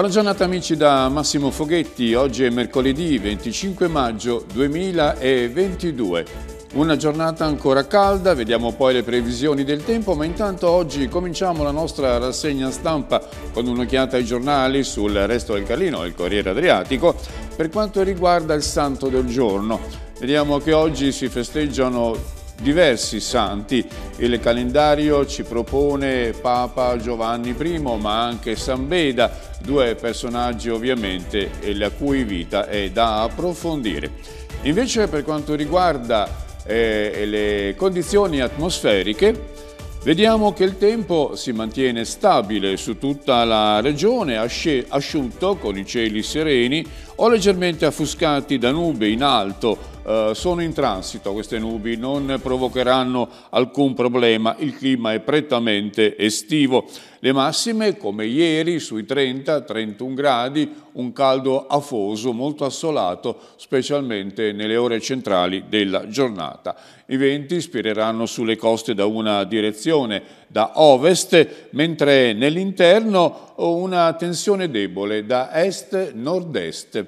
Buona giornata amici da Massimo Foghetti, oggi è mercoledì 25 maggio 2022. Una giornata ancora calda, vediamo poi le previsioni del tempo, ma intanto oggi cominciamo la nostra rassegna stampa con un'occhiata ai giornali sul resto del Carlino e il Corriere Adriatico per quanto riguarda il santo del giorno. Vediamo che oggi si festeggiano diversi santi. Il calendario ci propone Papa Giovanni I ma anche San Beda, due personaggi ovviamente la cui vita è da approfondire. Invece per quanto riguarda eh, le condizioni atmosferiche, Vediamo che il tempo si mantiene stabile su tutta la regione, asciutto con i cieli sereni o leggermente affuscati da nube in alto eh, sono in transito queste nubi, non provocheranno alcun problema, il clima è prettamente estivo. Le massime, come ieri, sui 30-31 gradi, un caldo afoso, molto assolato, specialmente nelle ore centrali della giornata. I venti spireranno sulle coste da una direzione, da ovest, mentre nell'interno una tensione debole da est-nord-est.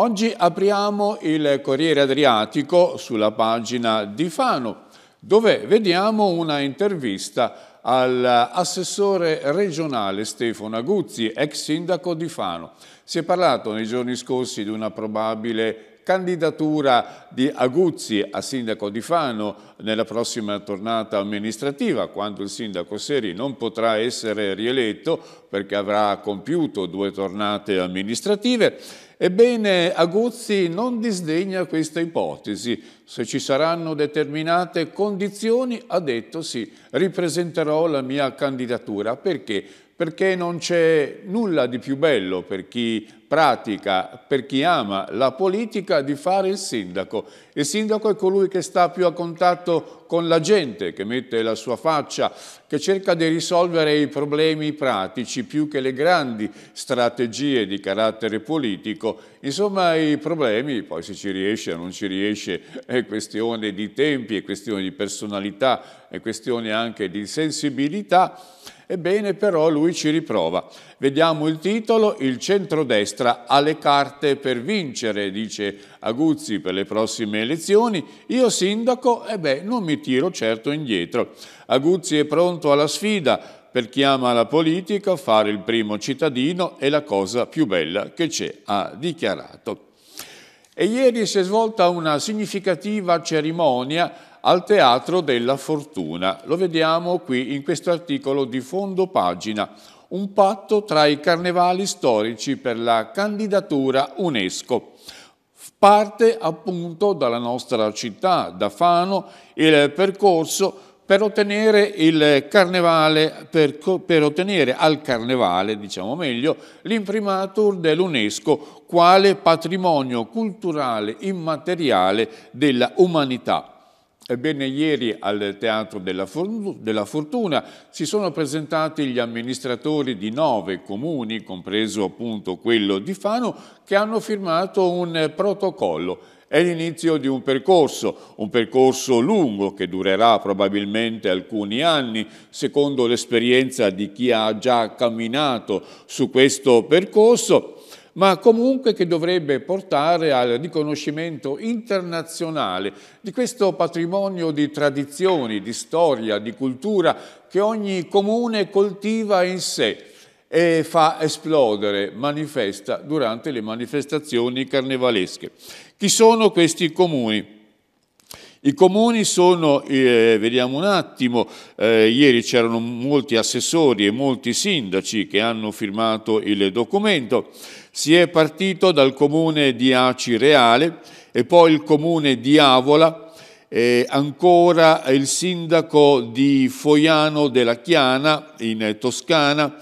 Oggi apriamo il Corriere Adriatico sulla pagina di Fano, dove vediamo una intervista all'assessore regionale Stefano Aguzzi, ex sindaco di Fano. Si è parlato nei giorni scorsi di una probabile candidatura di Aguzzi a sindaco di Fano nella prossima tornata amministrativa, quando il sindaco Seri non potrà essere rieletto perché avrà compiuto due tornate amministrative Ebbene, Aguzzi non disdegna questa ipotesi. Se ci saranno determinate condizioni, ha detto sì, ripresenterò la mia candidatura. Perché? Perché non c'è nulla di più bello per chi pratica, per chi ama la politica, di fare il sindaco. Il sindaco è colui che sta più a contatto con la gente, che mette la sua faccia, che cerca di risolvere i problemi pratici più che le grandi strategie di carattere politico. Insomma, i problemi, poi se ci riesce o non ci riesce, è questione di tempi, è questione di personalità, è questione anche di sensibilità. Ebbene però lui ci riprova. Vediamo il titolo, il centrodestra ha le carte per vincere, dice Aguzzi per le prossime elezioni. Io sindaco, e eh beh, non mi tiro certo indietro. Aguzzi è pronto alla sfida, per chi ama la politica fare il primo cittadino è la cosa più bella che c'è, ha dichiarato. E ieri si è svolta una significativa cerimonia al teatro della fortuna. Lo vediamo qui in questo articolo di fondo pagina, un patto tra i carnevali storici per la candidatura UNESCO. Parte appunto dalla nostra città, da Fano, il percorso per ottenere, per, per ottenere al carnevale, diciamo meglio, l'imprimatur dell'UNESCO quale patrimonio culturale immateriale della umanità. Ebbene, ieri al Teatro della, Fortuna si sono presentati gli amministratori di nove comuni, compreso appunto quello di Fano, che hanno firmato un protocollo. È l'inizio di un percorso, un percorso lungo che durerà probabilmente alcuni anni, secondo l'esperienza di chi ha già camminato su questo percorso ma comunque che dovrebbe portare al riconoscimento internazionale di questo patrimonio di tradizioni, di storia, di cultura che ogni comune coltiva in sé e fa esplodere, manifesta durante le manifestazioni carnevalesche. Chi sono questi comuni? I comuni sono, eh, vediamo un attimo, eh, ieri c'erano molti assessori e molti sindaci che hanno firmato il documento. Si è partito dal comune di Acireale e poi il comune di Avola, eh, ancora il sindaco di Foiano della Chiana in Toscana,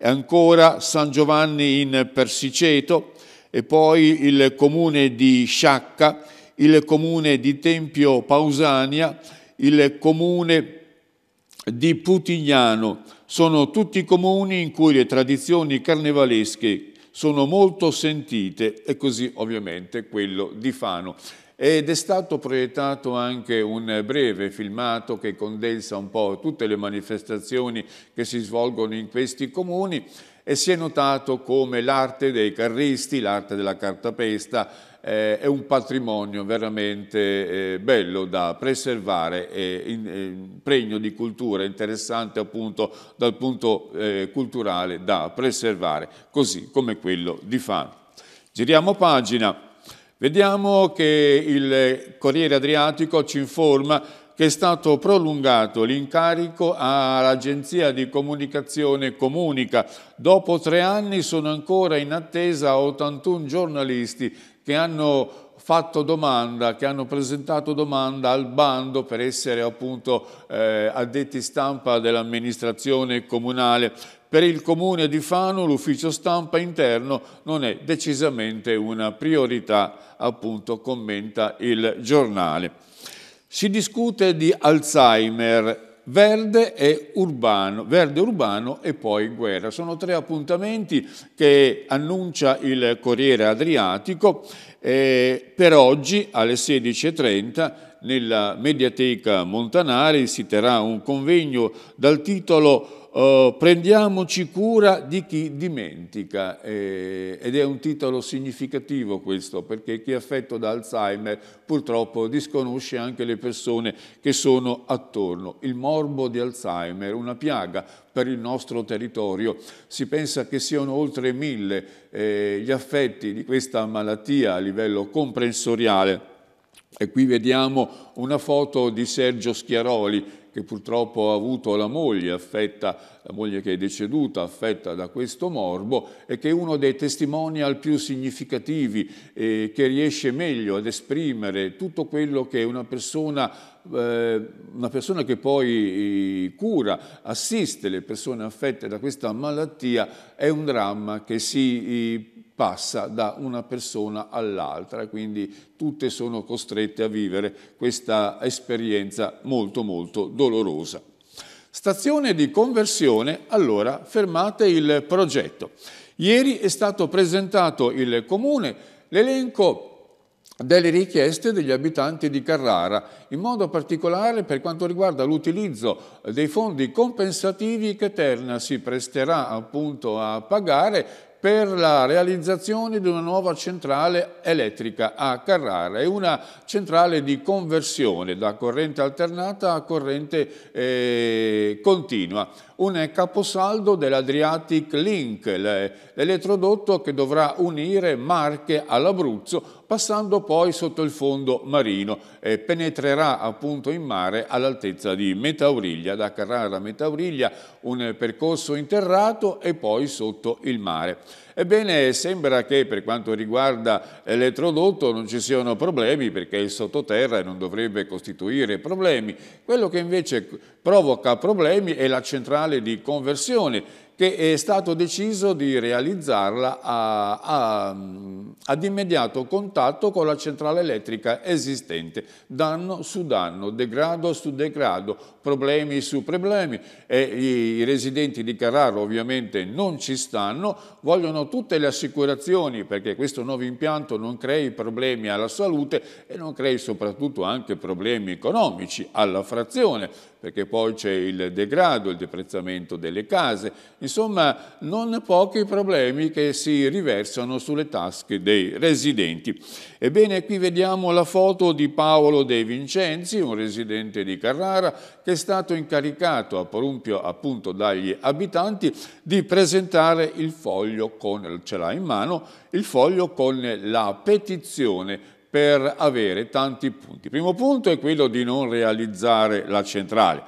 ancora San Giovanni in Persiceto e poi il comune di Sciacca, il comune di Tempio Pausania, il comune di Putignano. Sono tutti comuni in cui le tradizioni carnevalesche sono molto sentite e così ovviamente quello di Fano. Ed è stato proiettato anche un breve filmato che condensa un po' tutte le manifestazioni che si svolgono in questi comuni e si è notato come l'arte dei carristi, l'arte della cartapesta, eh, è un patrimonio veramente eh, bello da preservare e in, in, eh, pregno di cultura interessante appunto dal punto eh, culturale da preservare, così come quello di Fano. Giriamo pagina, vediamo che il Corriere Adriatico ci informa che è stato prolungato l'incarico all'Agenzia di Comunicazione Comunica. Dopo tre anni sono ancora in attesa 81 giornalisti che hanno fatto domanda, che hanno presentato domanda al bando per essere appunto eh, addetti stampa dell'amministrazione comunale. Per il comune di Fano l'ufficio stampa interno non è decisamente una priorità, appunto commenta il giornale. Si discute di Alzheimer verde e urbano, verde urbano e poi guerra. Sono tre appuntamenti che annuncia il Corriere Adriatico eh, per oggi alle 16.30 nella Mediateca Montanari si terrà un convegno dal titolo eh, Prendiamoci cura di chi dimentica eh, ed è un titolo significativo questo perché chi è affetto da Alzheimer purtroppo disconosce anche le persone che sono attorno. Il morbo di Alzheimer, una piaga per il nostro territorio. Si pensa che siano oltre mille eh, gli affetti di questa malattia a livello comprensoriale e qui vediamo una foto di Sergio Schiaroli che purtroppo ha avuto la moglie, affetta, la moglie che è deceduta, affetta da questo morbo e che è uno dei testimonial più significativi eh, che riesce meglio ad esprimere tutto quello che una persona, eh, una persona che poi eh, cura, assiste le persone affette da questa malattia, è un dramma che si eh, passa da una persona all'altra, quindi tutte sono costrette a vivere questa esperienza molto molto dolorosa. Stazione di conversione, allora fermate il progetto. Ieri è stato presentato il comune l'elenco delle richieste degli abitanti di Carrara, in modo particolare per quanto riguarda l'utilizzo dei fondi compensativi che Terna si presterà appunto a pagare per la realizzazione di una nuova centrale elettrica a Carrara. È una centrale di conversione da corrente alternata a corrente eh, continua un caposaldo dell'Adriatic Link, l'elettrodotto che dovrà unire Marche all'Abruzzo, passando poi sotto il fondo marino e penetrerà appunto in mare all'altezza di Metauriglia, da Carrara a Metauriglia, un percorso interrato e poi sotto il mare. Ebbene, sembra che per quanto riguarda eh, l'elettrodotto non ci siano problemi perché il sottoterra non dovrebbe costituire problemi. Quello che invece provoca problemi è la centrale di conversione che è stato deciso di realizzarla a, a, ad immediato contatto con la centrale elettrica esistente, danno su danno, degrado su degrado, problemi su problemi e i residenti di Carraro ovviamente non ci stanno, vogliono tutte le assicurazioni perché questo nuovo impianto non crei problemi alla salute e non crei soprattutto anche problemi economici alla frazione perché poi c'è il degrado, il deprezzamento delle case, insomma non pochi problemi che si riversano sulle tasche dei residenti. Ebbene qui vediamo la foto di Paolo De Vincenzi, un residente di Carrara, che è stato incaricato a Porumpio appunto dagli abitanti di presentare il foglio con, ce l'ha in mano, il foglio con la petizione per avere tanti punti. Il primo punto è quello di non realizzare la centrale,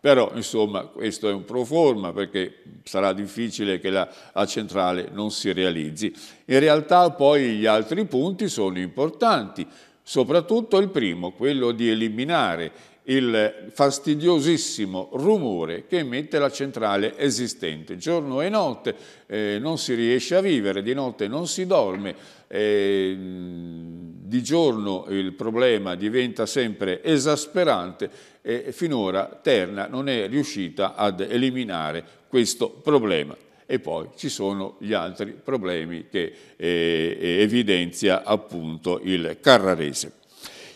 però insomma questo è un pro forma perché sarà difficile che la, la, centrale non si realizzi. In realtà poi gli altri punti sono importanti, soprattutto il primo, quello di eliminare il fastidiosissimo rumore che emette la centrale esistente. Giorno e notte eh, non si riesce a vivere, di notte non si dorme, eh, di giorno il problema diventa sempre esasperante e finora Terna non è riuscita ad eliminare questo problema. E poi ci sono gli altri problemi che eh, evidenzia appunto il Carrarese.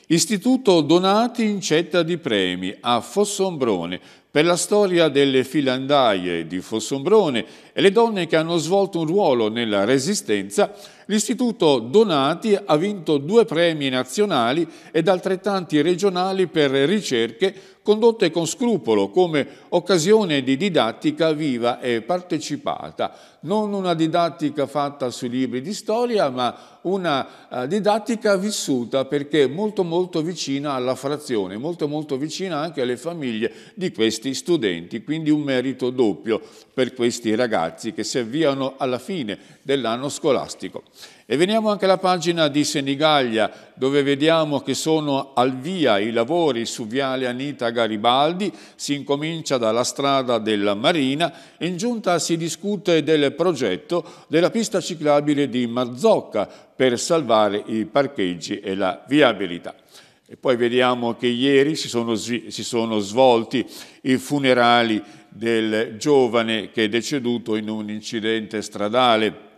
Istituto Donati incetta di premi a Fossombrone per la storia delle filandaie di Fossombrone e le donne che hanno svolto un ruolo nella resistenza L'Istituto Donati ha vinto due premi nazionali ed altrettanti regionali per ricerche condotte con scrupolo come occasione di didattica viva e partecipata. Non una didattica fatta sui libri di storia, ma una eh, didattica vissuta perché molto molto vicina alla frazione, molto molto vicina anche alle famiglie di questi studenti. Quindi un merito doppio per questi ragazzi che si avviano alla fine dell'anno scolastico. E veniamo anche alla pagina di Senigallia, dove vediamo che sono al via i lavori su Viale Anita Garibaldi, si incomincia dalla strada della Marina e in giunta si discute del progetto della pista ciclabile di Mazzocca per salvare i parcheggi e la viabilità. E poi vediamo che ieri si sono, si sono svolti i funerali del giovane che è deceduto in un incidente stradale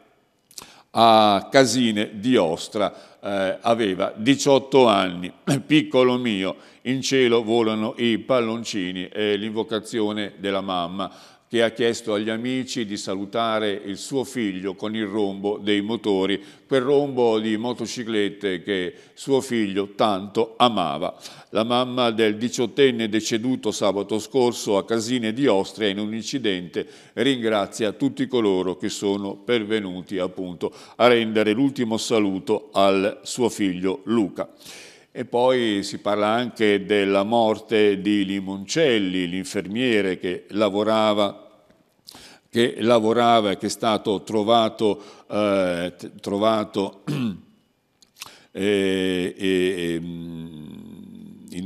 a Casine di Ostra, eh, aveva 18 anni, piccolo mio, in cielo volano i palloncini e l'invocazione della mamma che ha chiesto agli amici di salutare il suo figlio con il rombo dei motori, quel rombo di motociclette che suo figlio tanto amava. La mamma del diciottenne deceduto sabato scorso a Casine di Ostria in un incidente ringrazia tutti coloro che sono pervenuti appunto a rendere l'ultimo saluto al suo figlio Luca. E poi si parla anche della morte di Limoncelli, l'infermiere che lavorava che lavorava e che è stato trovato, eh, trovato eh, eh,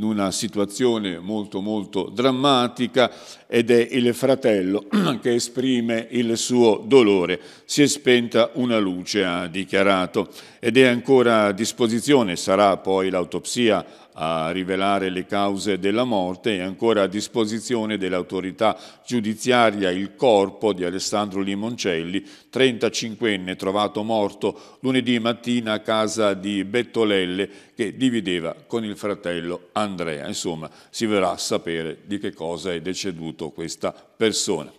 in una situazione molto molto drammatica ed è il fratello che esprime il suo dolore. Si è spenta una luce, ha dichiarato, ed è ancora a disposizione, sarà poi l'autopsia a rivelare le cause della morte e ancora a disposizione dell'autorità giudiziaria il corpo di Alessandro Limoncelli, 35enne trovato morto lunedì mattina a casa di Bettolelle che divideva con il fratello Andrea. Insomma, si verrà a sapere di che cosa è deceduto questa persona.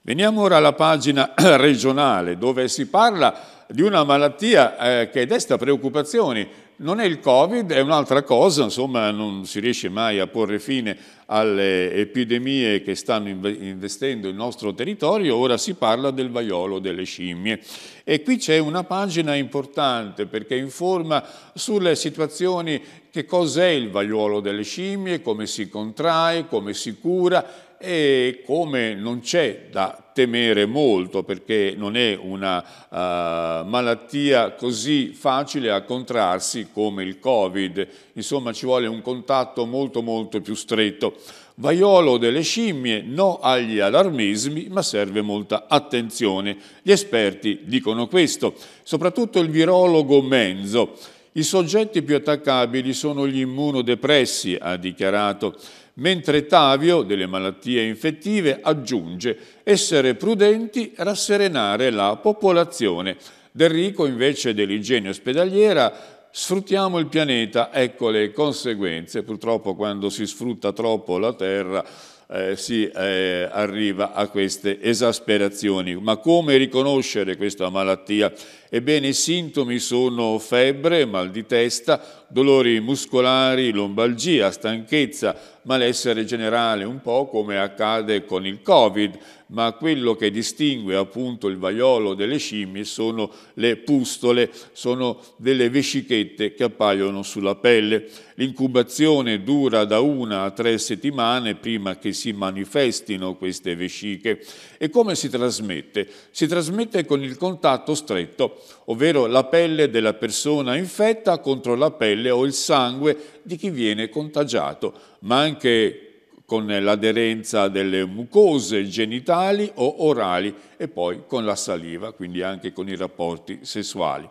Veniamo ora alla pagina regionale dove si parla di una malattia eh, che desta preoccupazioni non è il Covid, è un'altra cosa, insomma non si riesce mai a porre fine alle epidemie che stanno investendo il nostro territorio, ora si parla del vaiolo delle scimmie. E qui c'è una pagina importante perché informa sulle situazioni che cos'è il vaiolo delle scimmie, come si contrae, come si cura e come non c'è da temere molto perché non è una uh, malattia così facile a contrarsi come il Covid, insomma ci vuole un contatto molto molto più stretto. Vaiolo delle scimmie, no agli allarmismi, ma serve molta attenzione. Gli esperti dicono questo, soprattutto il virologo Menzo. I soggetti più attaccabili sono gli immunodepressi, ha dichiarato, mentre Tavio, delle malattie infettive, aggiunge essere prudenti, rasserenare la popolazione. Del Rico, invece dell'igiene ospedaliera, Sfruttiamo il pianeta, ecco le conseguenze. Purtroppo quando si sfrutta troppo la Terra eh, si eh, arriva a queste esasperazioni. Ma come riconoscere questa malattia? Ebbene, i sintomi sono febbre, mal di testa, dolori muscolari, lombalgia, stanchezza, malessere generale, un po' come accade con il Covid, ma quello che distingue appunto il vaiolo delle scimmie sono le pustole, sono delle vescichette che appaiono sulla pelle. L'incubazione dura da una a tre settimane prima che si manifestino queste vesciche. E come si trasmette? Si trasmette con il contatto stretto, ovvero la pelle della persona infetta contro la pelle pelle o il sangue di chi viene contagiato, ma anche con l'aderenza delle mucose genitali o orali e poi con la saliva, quindi anche con i rapporti sessuali.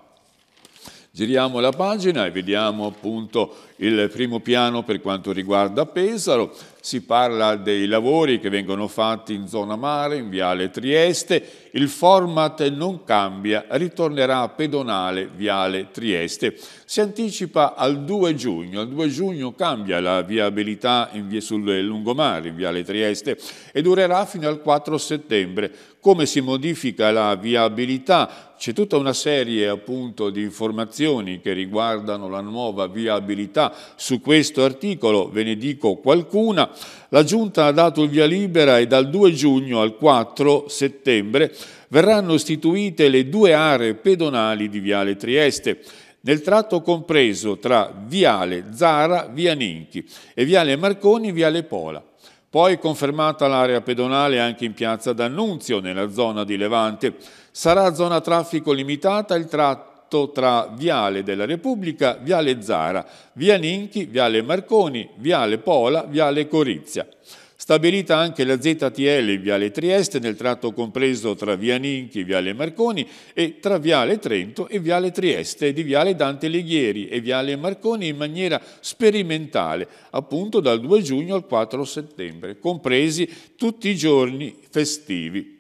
Giriamo la pagina e vediamo appunto il primo piano per quanto riguarda Pesaro, si parla dei lavori che vengono fatti in zona mare, in Viale Trieste, il format non cambia, ritornerà pedonale Viale Trieste. Si anticipa al 2 giugno, al 2 giugno cambia la viabilità via, sul lungomare in Viale Trieste e durerà fino al 4 settembre. Come si modifica la viabilità? C'è tutta una serie appunto di informazioni che riguardano la nuova viabilità su questo articolo, ve ne dico qualcuna, la Giunta ha dato il via libera e dal 2 giugno al 4 settembre verranno istituite le due aree pedonali di Viale Trieste nel tratto compreso tra Viale Zara, Via Ninchi e Viale Marconi, Viale Pola. Poi confermata l'area pedonale anche in piazza D'Annunzio, nella zona di Levante. Sarà zona traffico limitata il tratto fatto tra Viale della Repubblica, Viale Zara, Via Ninchi, Viale Marconi, Viale Pola, Viale Corizia. Stabilita anche la ZTL in Viale Trieste nel tratto compreso tra Via Ninchi, e Viale Marconi e tra Viale Trento e Viale Trieste di Viale Dante Alighieri e Viale Marconi in maniera sperimentale, appunto dal 2 giugno al 4 settembre, compresi tutti i giorni festivi.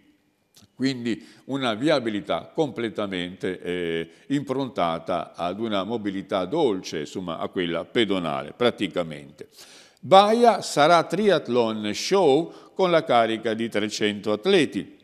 Quindi una viabilità completamente eh, improntata ad una mobilità dolce, insomma a quella pedonale praticamente. Baia sarà triathlon show con la carica di 300 atleti.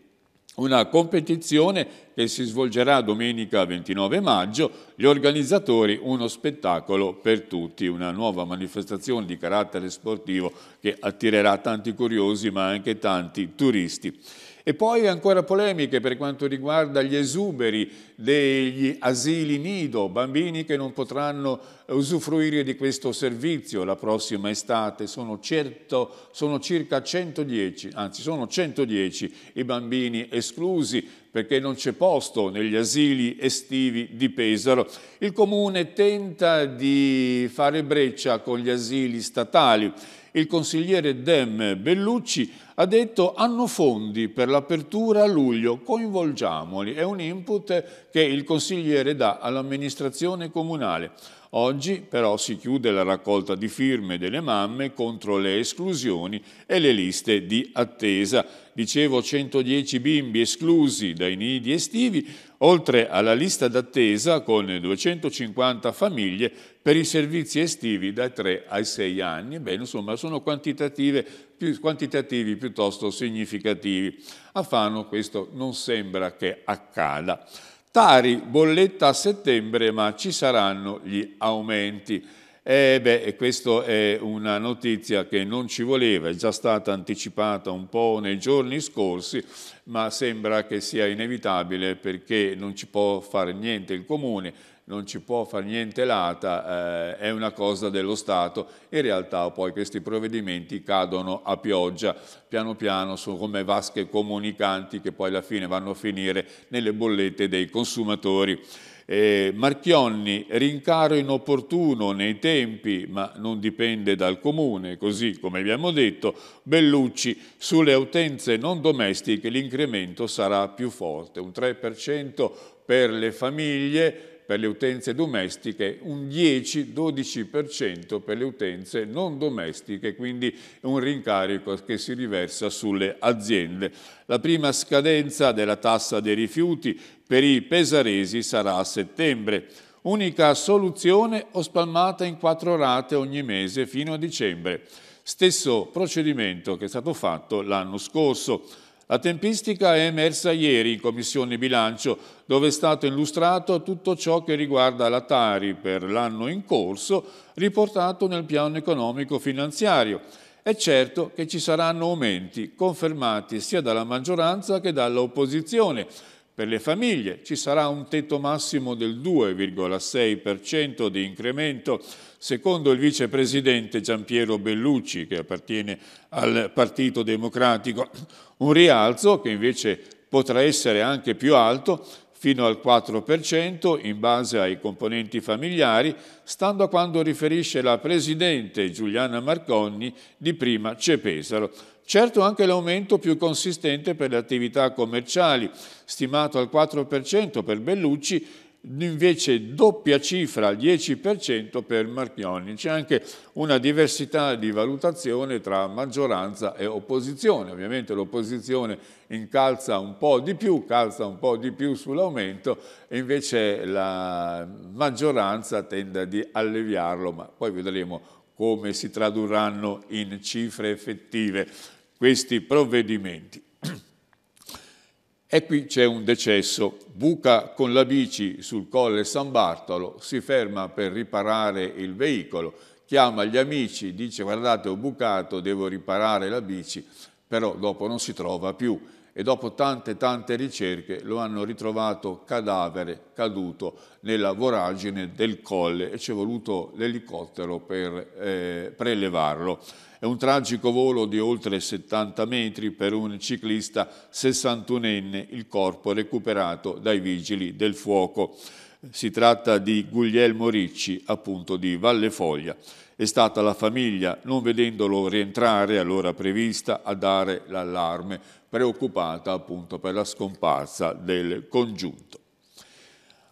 Una competizione che si svolgerà domenica 29 maggio, gli organizzatori uno spettacolo per tutti, una nuova manifestazione di carattere sportivo che attirerà tanti curiosi ma anche tanti turisti. E poi ancora polemiche per quanto riguarda gli esuberi degli asili nido, bambini che non potranno usufruire di questo servizio la prossima estate. Sono, certo, sono circa 110, anzi sono 110 i bambini esclusi perché non c'è posto negli asili estivi di Pesaro. Il comune tenta di fare breccia con gli asili statali il consigliere Dem Bellucci ha detto hanno fondi per l'apertura a luglio, coinvolgiamoli. È un input che il consigliere dà all'amministrazione comunale. Oggi però si chiude la raccolta di firme delle mamme contro le esclusioni e le liste di attesa. Dicevo 110 bimbi esclusi dai nidi estivi, oltre alla lista d'attesa con 250 famiglie per i servizi estivi dai 3 ai 6 anni. Beh, insomma, sono più, quantitativi piuttosto significativi. A Fano questo non sembra che accada. Tari bolletta a settembre, ma ci saranno gli aumenti. Eh beh, questa è una notizia che non ci voleva, è già stata anticipata un po' nei giorni scorsi, ma sembra che sia inevitabile perché non ci può fare niente il Comune, non ci può fare niente l'ATA, eh, è una cosa dello Stato. In realtà poi questi provvedimenti cadono a pioggia, piano piano, sono come vasche comunicanti che poi alla fine vanno a finire nelle bollette dei consumatori. Eh, Marchionni, rincaro inopportuno nei tempi, ma non dipende dal comune, così come abbiamo detto. Bellucci, sulle utenze non domestiche l'incremento sarà più forte, un 3% per le famiglie, per le utenze domestiche, un 10-12% per le utenze non domestiche, quindi un rincarico che si riversa sulle aziende. La prima scadenza della tassa dei rifiuti per i pesaresi sarà a settembre. Unica soluzione o spalmata in quattro rate ogni mese fino a dicembre. Stesso procedimento che è stato fatto l'anno scorso. La tempistica è emersa ieri in Commissione Bilancio, dove è stato illustrato tutto ciò che riguarda la Tari per l'anno in corso, riportato nel piano economico finanziario. È certo che ci saranno aumenti confermati sia dalla maggioranza che dall'opposizione. Per le famiglie ci sarà un tetto massimo del 2,6% di incremento Secondo il vicepresidente Giampiero Bellucci, che appartiene al Partito Democratico, un rialzo che invece potrà essere anche più alto fino al 4% in base ai componenti familiari, stando a quando riferisce la Presidente Giuliana Marconi di prima Cepesaro. Certo anche l'aumento più consistente per le attività commerciali, stimato al 4% per Bellucci invece doppia cifra, 10% per Marchionni. C'è anche una diversità di valutazione tra maggioranza e opposizione. Ovviamente l'opposizione incalza un po' di più, calza un po' di più sull'aumento, e invece la maggioranza tende ad alleviarlo, ma poi vedremo come si tradurranno in cifre effettive questi provvedimenti. E qui c'è un decesso. Buca con la bici sul colle San Bartolo, si ferma per riparare il veicolo, chiama gli amici, dice guardate ho bucato, devo riparare la bici, però dopo non si trova più e dopo tante tante ricerche lo hanno ritrovato cadavere caduto nella voragine del colle e ci è voluto l'elicottero per eh, prelevarlo. È un tragico volo di oltre 70 metri per un ciclista 61enne, il corpo recuperato dai vigili del fuoco. Si tratta di Guglielmo Ricci, appunto di Valle Foglia. È stata la famiglia, non vedendolo rientrare all'ora prevista, a dare l'allarme preoccupata appunto per la scomparsa del congiunto.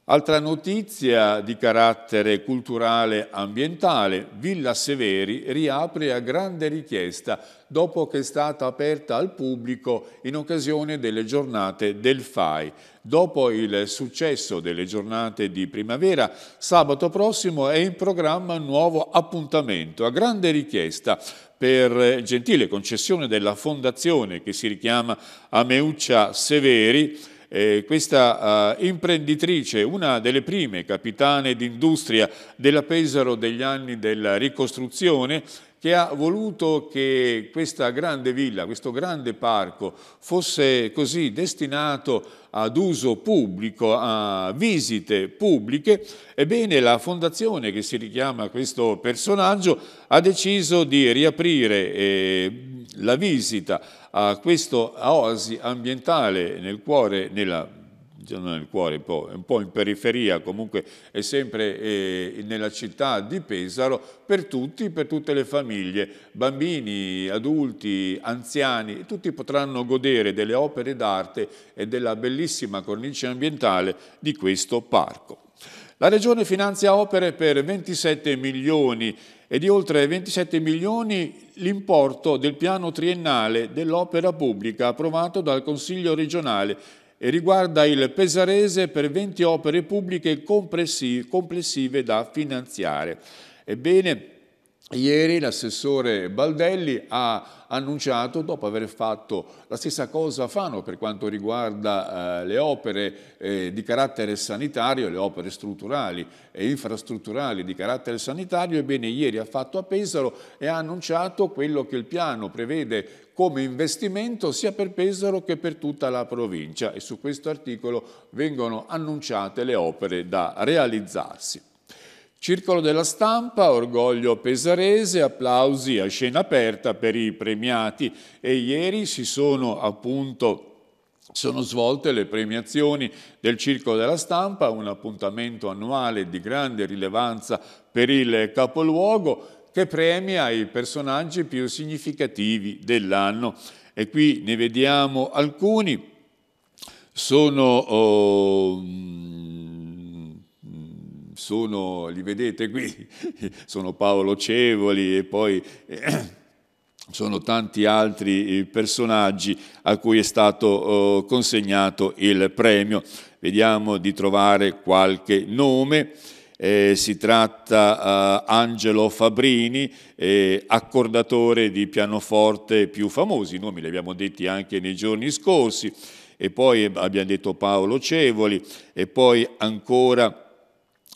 Altra notizia di carattere culturale ambientale, Villa Severi riapre a grande richiesta dopo che è stata aperta al pubblico in occasione delle giornate del FAI. Dopo il successo delle giornate di primavera, sabato prossimo è in programma un nuovo appuntamento a grande richiesta per gentile concessione della fondazione che si richiama Ameuccia Severi eh, questa eh, imprenditrice, una delle prime capitane d'industria della Pesaro degli anni della ricostruzione, che ha voluto che questa grande villa, questo grande parco fosse così destinato ad uso pubblico, a visite pubbliche, ebbene la fondazione che si richiama questo personaggio ha deciso di riaprire eh, la visita a questo oasi ambientale nel cuore, nella non nel cuore, un po', un po', in periferia, comunque è sempre eh, nella città di Pesaro, per tutti, per tutte le famiglie, bambini, adulti, anziani, tutti potranno godere delle opere d'arte e della bellissima cornice ambientale di questo parco. La Regione finanzia opere per 27 milioni e di oltre 27 milioni l'importo del piano triennale dell'opera pubblica approvato dal Consiglio regionale e riguarda il Pesarese per 20 opere pubbliche complessive da finanziare. Ebbene, Ieri l'assessore Baldelli ha annunciato, dopo aver fatto la stessa cosa a Fano per quanto riguarda eh, le opere eh, di carattere sanitario, le opere strutturali e infrastrutturali di carattere sanitario, ebbene ieri ha fatto a Pesaro e ha annunciato quello che il piano prevede come investimento sia per Pesaro che per tutta la provincia e su questo articolo vengono annunciate le opere da realizzarsi. Circolo della stampa, orgoglio pesarese, applausi a scena aperta per i premiati e ieri si sono appunto sono svolte le premiazioni del Circolo della Stampa, un appuntamento annuale di grande rilevanza per il capoluogo che premia i personaggi più significativi dell'anno. E qui ne vediamo alcuni. Sono, oh, mm, sono, li vedete qui, sono Paolo Cevoli e poi eh, sono tanti altri eh, personaggi a cui è stato oh, consegnato il premio. Vediamo di trovare qualche nome eh, si tratta eh, Angelo Fabrini, eh, accordatore di pianoforte più famosi, i nomi li abbiamo detti anche nei giorni scorsi, e poi abbiamo detto Paolo Cevoli, e poi ancora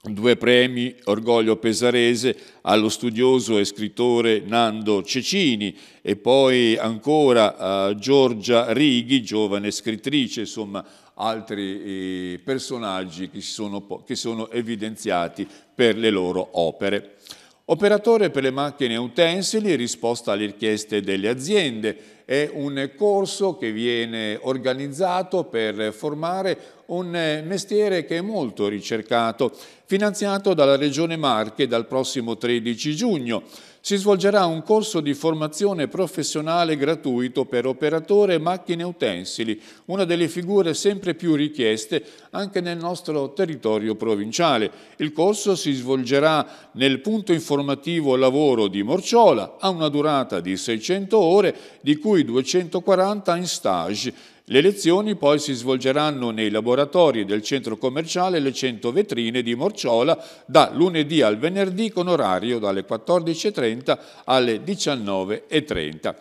due premi Orgoglio Pesarese allo studioso e scrittore Nando Cecini e poi ancora eh, Giorgia Righi, giovane scrittrice, insomma altri personaggi che sono, che sono evidenziati per le loro opere. Operatore per le macchine utensili, risposta alle richieste delle aziende, è un corso che viene organizzato per formare un mestiere che è molto ricercato, finanziato dalla Regione Marche dal prossimo 13 giugno si svolgerà un corso di formazione professionale gratuito per operatore macchine utensili, una delle figure sempre più richieste anche nel nostro territorio provinciale. Il corso si svolgerà nel punto informativo lavoro di Morciola, ha una durata di 600 ore, di cui 240 in stage le lezioni poi si svolgeranno nei laboratori del centro commerciale Le 100 Vetrine di Morciola da lunedì al venerdì con orario dalle 14.30 alle 19.30.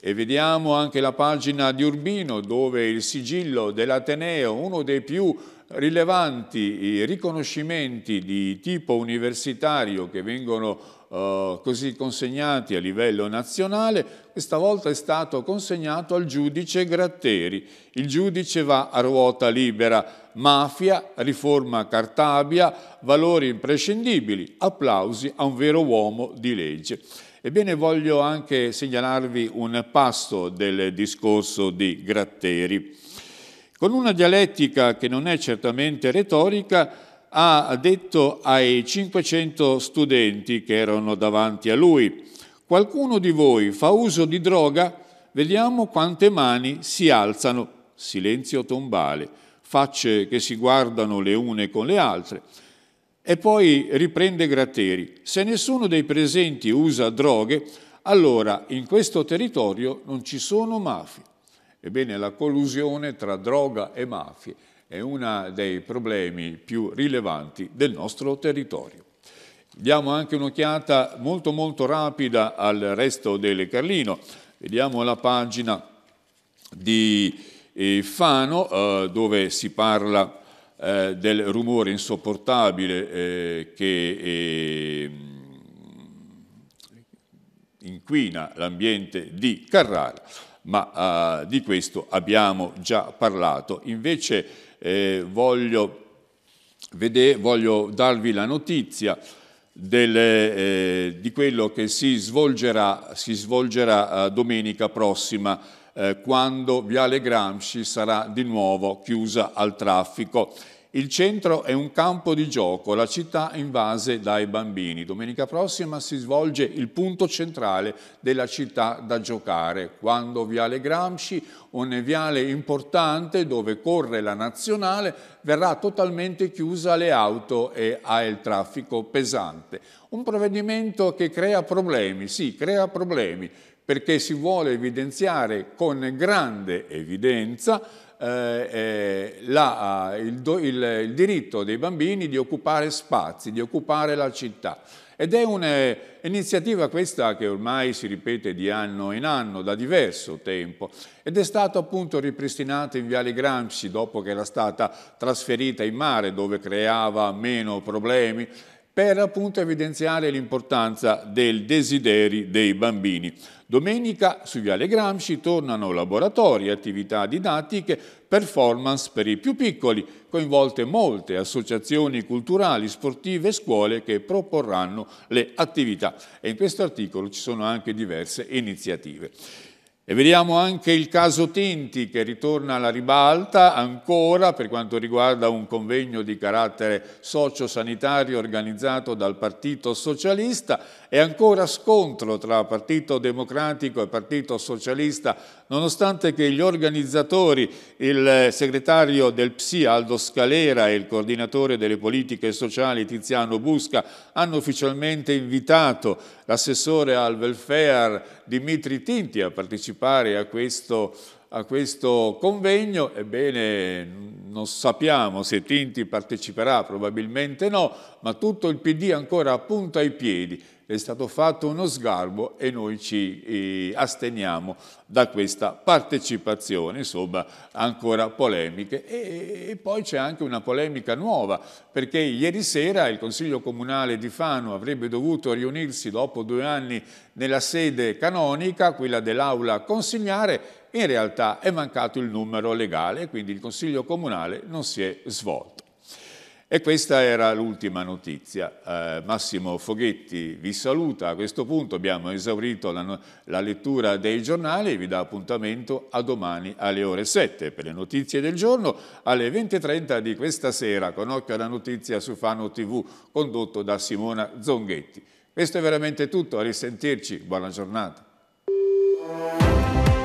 E vediamo anche la pagina di Urbino dove il sigillo dell'Ateneo, uno dei più rilevanti riconoscimenti di tipo universitario che vengono eh, così consegnati a livello nazionale, questa volta è stato consegnato al giudice Gratteri. Il giudice va a ruota libera, mafia, riforma Cartabia, valori imprescindibili, applausi a un vero uomo di legge. Ebbene voglio anche segnalarvi un passo del discorso di Gratteri. Con una dialettica che non è certamente retorica, ha detto ai 500 studenti che erano davanti a lui, qualcuno di voi fa uso di droga, vediamo quante mani si alzano. Silenzio tombale, facce che si guardano le une con le altre. E poi riprende Gratteri, se nessuno dei presenti usa droghe, allora in questo territorio non ci sono mafie. Ebbene, la collusione tra droga e mafie è uno dei problemi più rilevanti del nostro territorio. Diamo anche un'occhiata molto molto rapida al resto del Carlino. Vediamo la pagina di eh, Fano eh, dove si parla eh, del rumore insopportabile eh, che ehm, inquina l'ambiente di Carrara ma eh, di questo abbiamo già parlato. Invece eh, voglio, vedere, voglio, darvi la notizia delle, eh, di quello che si svolgerà, si svolgerà ah, domenica prossima eh, quando Viale Gramsci sarà di nuovo chiusa al traffico il centro è un campo di gioco, la città invase dai bambini. Domenica prossima si svolge il punto centrale della città da giocare, quando Viale Gramsci, un viale importante dove corre la nazionale, verrà totalmente chiusa alle auto e al traffico pesante. Un provvedimento che crea problemi, sì, crea problemi, perché si vuole evidenziare con grande evidenza eh, eh, la, eh, il, il, il, diritto dei bambini di occupare spazi, di occupare la città. Ed è un'iniziativa eh, questa che ormai si ripete di anno in anno, da diverso tempo, ed è stata appunto ripristinata in Viale Gramsci dopo che era stata trasferita in mare dove creava meno problemi per appunto evidenziare l'importanza del desiderio dei bambini. Domenica su Viale Gramsci tornano laboratori, attività didattiche, performance per i più piccoli, coinvolte molte associazioni culturali, sportive e scuole che proporranno le attività. E in questo articolo ci sono anche diverse iniziative. E vediamo anche il caso Tinti che ritorna alla ribalta ancora per quanto riguarda un convegno di carattere sociosanitario organizzato dal Partito Socialista e ancora scontro tra Partito Democratico e Partito Socialista nonostante che gli organizzatori, il segretario del PSI Aldo Scalera e il coordinatore delle politiche sociali Tiziano Busca hanno ufficialmente invitato l'assessore al welfare Dimitri Tinti a partecipare a questo a questo convegno, ebbene non sappiamo se Tinti parteciperà, probabilmente no, ma tutto il PD ancora punta i piedi è stato fatto uno sgarbo e noi ci eh, asteniamo da questa partecipazione, insomma ancora polemiche. E, e poi c'è anche una polemica nuova, perché ieri sera il Consiglio Comunale di Fano avrebbe dovuto riunirsi dopo due anni nella sede canonica, quella dell'aula consigliare, in realtà è mancato il numero legale, quindi il Consiglio Comunale non si è svolto. E questa era l'ultima notizia. Eh, Massimo Foghetti vi saluta. A questo punto abbiamo esaurito la, la lettura dei giornali e vi dà appuntamento a domani alle ore 7 per le notizie del giorno, alle 20.30 di questa sera con Occhio alla Notizia su Fano TV condotto da Simona Zonghetti. Questo è veramente tutto, a risentirci, buona giornata.